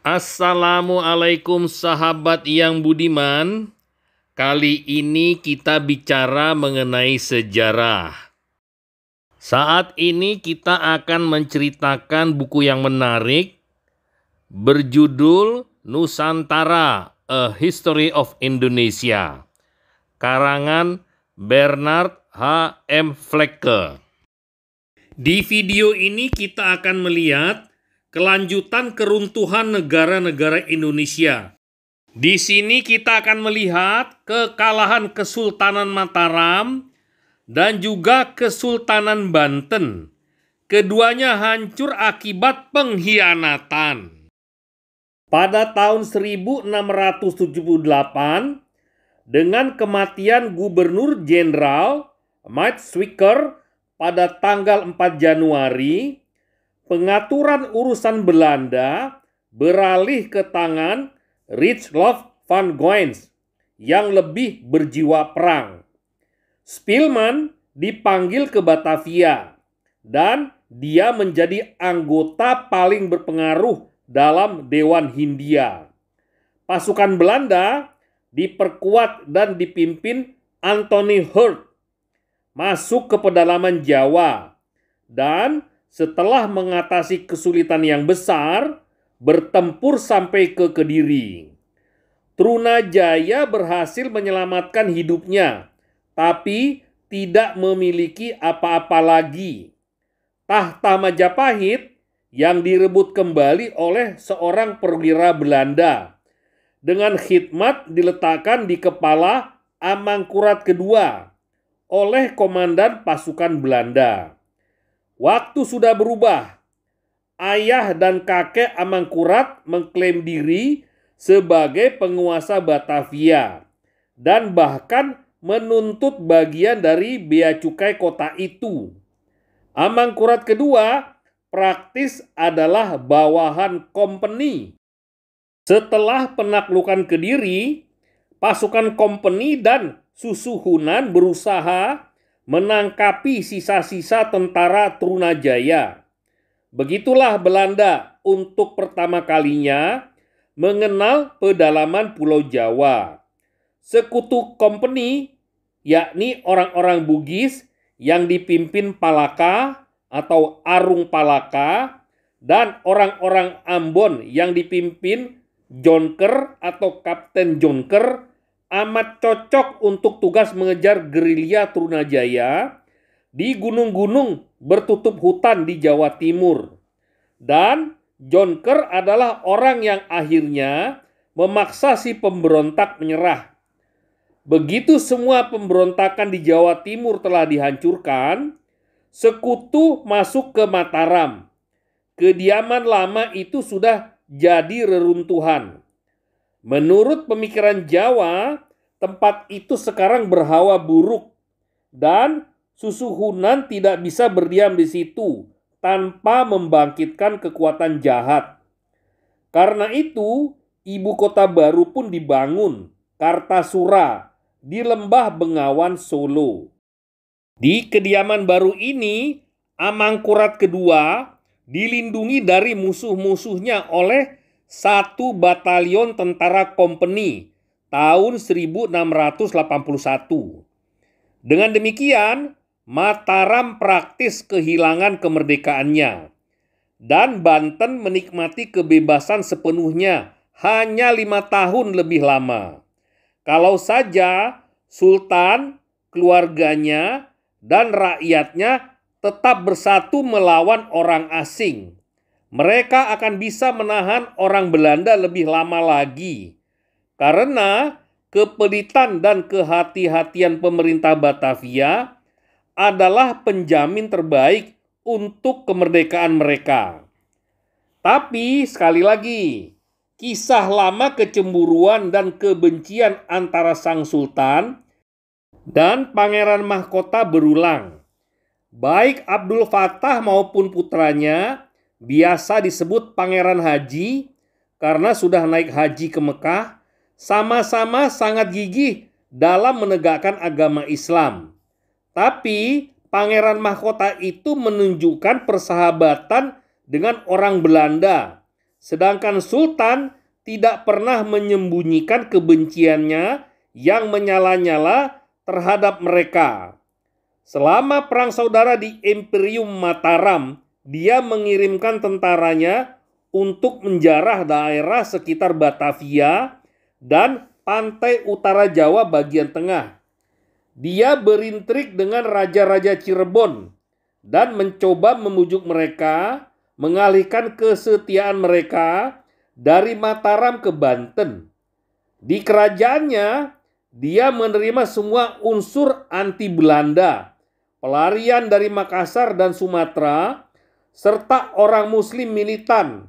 Assalamualaikum sahabat yang budiman. Kali ini kita bicara mengenai sejarah. Saat ini kita akan menceritakan buku yang menarik berjudul Nusantara: A History of Indonesia. Karangan Bernard H. M. Flecker. Di video ini kita akan melihat kelanjutan keruntuhan negara-negara Indonesia. Di sini kita akan melihat kekalahan Kesultanan Mataram dan juga Kesultanan Banten. Keduanya hancur akibat pengkhianatan. Pada tahun 1678, dengan kematian Gubernur Jenderal Mike Swicker pada tanggal 4 Januari pengaturan urusan Belanda beralih ke tangan Richlof van Goins yang lebih berjiwa perang. Spielman dipanggil ke Batavia dan dia menjadi anggota paling berpengaruh dalam Dewan Hindia. Pasukan Belanda diperkuat dan dipimpin Anthony Hurt masuk ke pedalaman Jawa dan setelah mengatasi kesulitan yang besar, bertempur sampai ke Kediri. Trunajaya berhasil menyelamatkan hidupnya, tapi tidak memiliki apa-apa lagi. Tahta Majapahit yang direbut kembali oleh seorang perwira Belanda dengan khidmat diletakkan di kepala Amangkurat kedua oleh komandan pasukan Belanda. Waktu sudah berubah. Ayah dan kakek Amangkurat mengklaim diri sebagai penguasa Batavia dan bahkan menuntut bagian dari bea cukai kota itu. Amangkurat kedua praktis adalah bawahan kompeni. Setelah penaklukan Kediri, pasukan kompeni dan Susuhunan berusaha menangkapi sisa-sisa tentara Trunajaya. Begitulah Belanda untuk pertama kalinya mengenal pedalaman Pulau Jawa. Sekutu company yakni orang-orang Bugis yang dipimpin Palaka atau Arung Palaka dan orang-orang Ambon yang dipimpin Jonker atau Kapten Jonker amat cocok untuk tugas mengejar gerilya Trunajaya di gunung-gunung bertutup hutan di Jawa Timur. Dan John Kerr adalah orang yang akhirnya memaksa si pemberontak menyerah. Begitu semua pemberontakan di Jawa Timur telah dihancurkan, sekutu masuk ke Mataram. Kediaman lama itu sudah jadi reruntuhan. Menurut pemikiran Jawa, tempat itu sekarang berhawa buruk dan susuhunan tidak bisa berdiam di situ tanpa membangkitkan kekuatan jahat. Karena itu, ibu kota baru pun dibangun, Kartasura, di lembah Bengawan Solo. Di kediaman baru ini, Amangkurat kedua dilindungi dari musuh-musuhnya oleh satu batalion tentara kompeni tahun 1681. Dengan demikian, Mataram praktis kehilangan kemerdekaannya dan Banten menikmati kebebasan sepenuhnya hanya lima tahun lebih lama. Kalau saja Sultan, keluarganya, dan rakyatnya tetap bersatu melawan orang asing mereka akan bisa menahan orang Belanda lebih lama lagi karena kepelitan dan kehati-hatian pemerintah Batavia adalah penjamin terbaik untuk kemerdekaan mereka. Tapi sekali lagi, kisah lama kecemburuan dan kebencian antara sang sultan dan pangeran mahkota berulang. Baik Abdul Fatah maupun putranya biasa disebut pangeran haji karena sudah naik haji ke Mekah, sama-sama sangat gigih dalam menegakkan agama Islam. Tapi pangeran mahkota itu menunjukkan persahabatan dengan orang Belanda, sedangkan sultan tidak pernah menyembunyikan kebenciannya yang menyala-nyala terhadap mereka. Selama perang saudara di Imperium Mataram dia mengirimkan tentaranya untuk menjarah daerah sekitar Batavia dan pantai utara Jawa bagian tengah. Dia berintrik dengan raja-raja Cirebon dan mencoba memujuk mereka mengalihkan kesetiaan mereka dari Mataram ke Banten. Di kerajaannya, dia menerima semua unsur anti Belanda, pelarian dari Makassar dan Sumatera, serta orang muslim militan.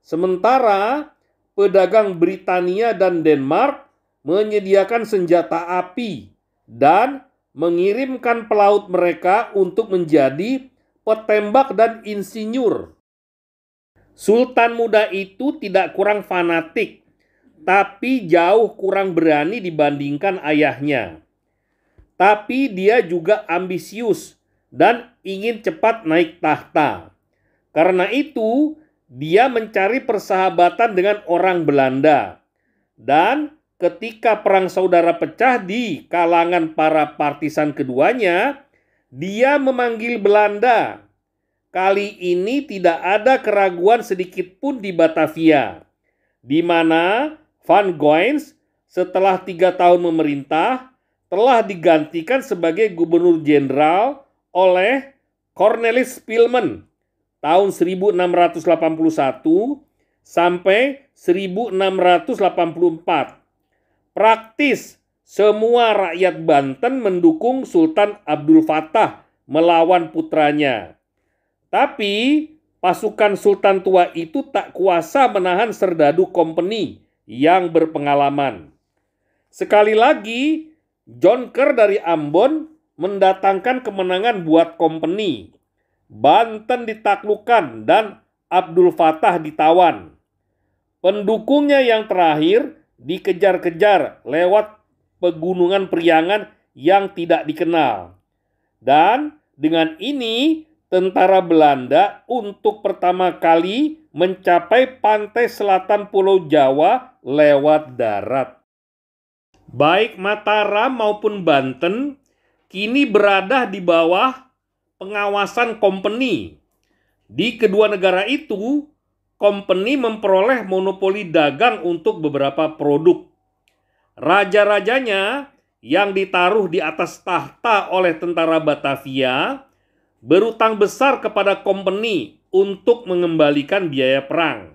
Sementara pedagang Britania dan Denmark menyediakan senjata api dan mengirimkan pelaut mereka untuk menjadi petembak dan insinyur. Sultan muda itu tidak kurang fanatik, tapi jauh kurang berani dibandingkan ayahnya. Tapi dia juga ambisius dan ingin cepat naik tahta. Karena itu, dia mencari persahabatan dengan orang Belanda. Dan ketika perang saudara pecah di kalangan para partisan keduanya, dia memanggil Belanda. Kali ini tidak ada keraguan sedikit pun di Batavia, di mana Van Goins setelah tiga tahun memerintah telah digantikan sebagai gubernur jenderal oleh Cornelis Spielman tahun 1681 sampai 1684. Praktis semua rakyat Banten mendukung Sultan Abdul Fatah melawan putranya. Tapi pasukan Sultan tua itu tak kuasa menahan serdadu company yang berpengalaman. Sekali lagi, John Kerr dari Ambon mendatangkan kemenangan buat company Banten ditaklukan dan Abdul Fatah ditawan. Pendukungnya yang terakhir dikejar-kejar lewat pegunungan Priangan yang tidak dikenal. Dan dengan ini tentara Belanda untuk pertama kali mencapai pantai selatan Pulau Jawa lewat darat. Baik Mataram maupun Banten kini berada di bawah pengawasan company. Di kedua negara itu, company memperoleh monopoli dagang untuk beberapa produk. Raja-rajanya yang ditaruh di atas tahta oleh tentara Batavia berutang besar kepada company untuk mengembalikan biaya perang.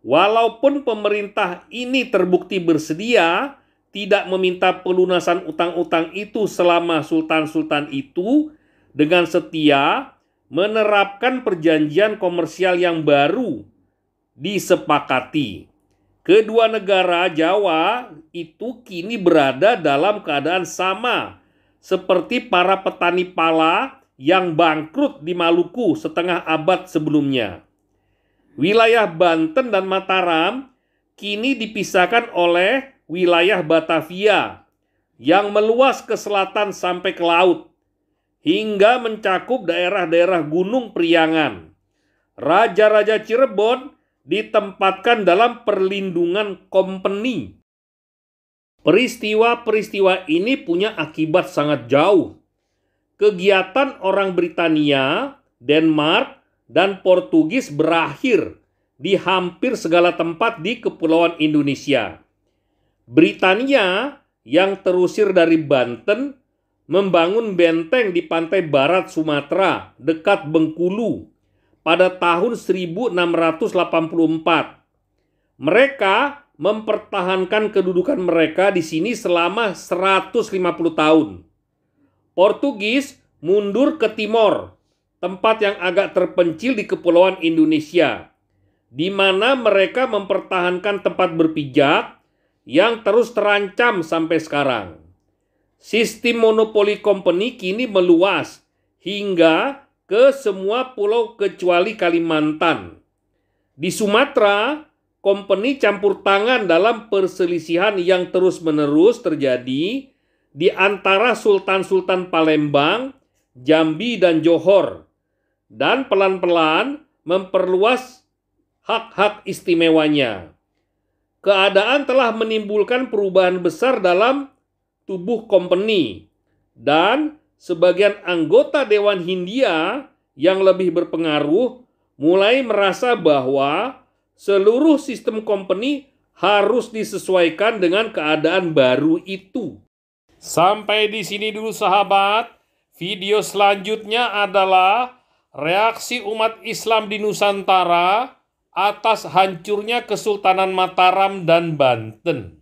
Walaupun pemerintah ini terbukti bersedia tidak meminta pelunasan utang-utang itu selama sultan-sultan itu dengan setia menerapkan perjanjian komersial yang baru disepakati. Kedua negara Jawa itu kini berada dalam keadaan sama seperti para petani pala yang bangkrut di Maluku setengah abad sebelumnya. Wilayah Banten dan Mataram kini dipisahkan oleh wilayah Batavia yang meluas ke selatan sampai ke laut hingga mencakup daerah-daerah Gunung Priangan. Raja-raja Cirebon ditempatkan dalam perlindungan kompeni. Peristiwa-peristiwa ini punya akibat sangat jauh. Kegiatan orang Britania, Denmark, dan Portugis berakhir di hampir segala tempat di kepulauan Indonesia. Britania yang terusir dari Banten membangun benteng di pantai barat Sumatera dekat Bengkulu pada tahun 1684. Mereka mempertahankan kedudukan mereka di sini selama 150 tahun. Portugis mundur ke timur, tempat yang agak terpencil di kepulauan Indonesia, di mana mereka mempertahankan tempat berpijak yang terus terancam sampai sekarang. Sistem monopoli company kini meluas hingga ke semua pulau kecuali Kalimantan. Di Sumatera, company campur tangan dalam perselisihan yang terus-menerus terjadi di antara sultan-sultan Palembang, Jambi, dan Johor, dan pelan-pelan memperluas hak-hak istimewanya. Keadaan telah menimbulkan perubahan besar dalam tubuh company dan sebagian anggota Dewan Hindia yang lebih berpengaruh mulai merasa bahwa seluruh sistem company harus disesuaikan dengan keadaan baru itu. Sampai di sini dulu sahabat, video selanjutnya adalah reaksi umat Islam di Nusantara atas hancurnya Kesultanan Mataram dan Banten.